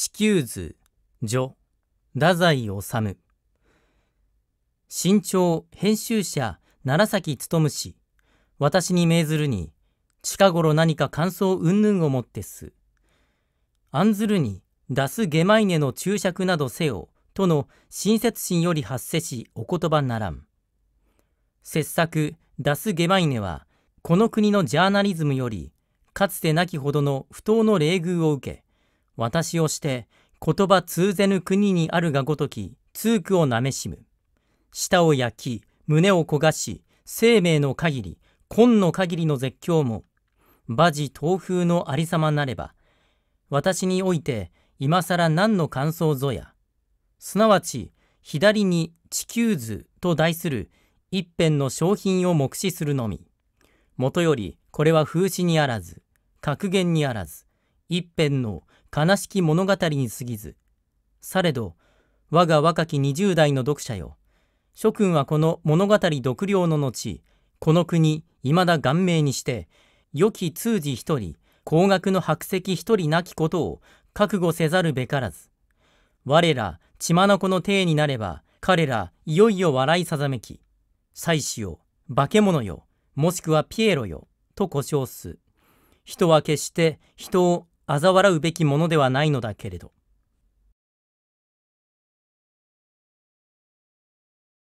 地球図、序、太宰治。新潮編集者、楢崎努氏。私に命ずるに、近頃何か感想云々をもってす。案ずるに、出すゲマイネの注釈などせよ、との親切心より発せしお言葉ならん。切作、出すゲマイネは、この国のジャーナリズムより、かつてなきほどの不当の冷遇を受け、私をして言葉通ぜぬ国にあるがごとき通句をなめしむ舌を焼き胸を焦がし生命の限り今の限りの絶叫も馬事東風のありさまなれば私において今更何の感想ぞやすなわち左に地球図と題する一辺の商品を目視するのみもとよりこれは風刺にあらず格言にあらず一辺の悲しき物語に過ぎず、されど、我が若き20代の読者よ、諸君はこの物語独領の後、この国、未だ顔面にして、良き通詞一人、高額の白石一人なきことを覚悟せざるべからず。我ら、血眼の体になれば、彼ら、いよいよ笑いさざめき。妻子よ、化け物よ、もしくはピエロよ、と呼称す。人は決して人を嘲笑うべきものではないのだけれど